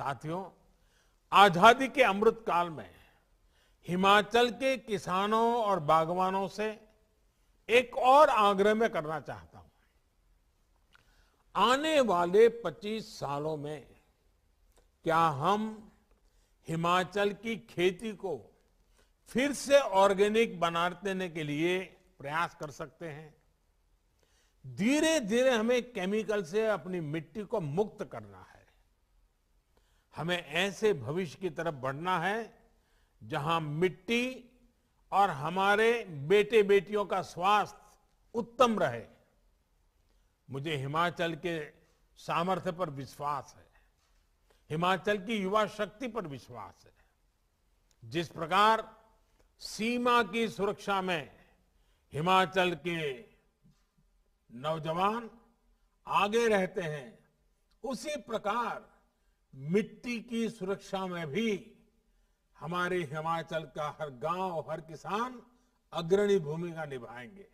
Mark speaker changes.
Speaker 1: साथियों आजादी के अमृत काल में हिमाचल के किसानों और बागवानों से एक और आग्रह में करना चाहता हूं आने वाले 25 सालों में क्या हम हिमाचल की खेती को फिर से ऑर्गेनिक बना देने के लिए प्रयास कर सकते हैं धीरे धीरे हमें केमिकल से अपनी मिट्टी को मुक्त करना है हमें ऐसे भविष्य की तरफ बढ़ना है जहां मिट्टी और हमारे बेटे बेटियों का स्वास्थ्य उत्तम रहे मुझे हिमाचल के सामर्थ्य पर विश्वास है हिमाचल की युवा शक्ति पर विश्वास है जिस प्रकार सीमा की सुरक्षा में हिमाचल के नौजवान आगे रहते हैं उसी प्रकार मिट्टी की सुरक्षा में भी हमारे हिमाचल का हर गांव हर किसान अग्रणी भूमिका निभाएंगे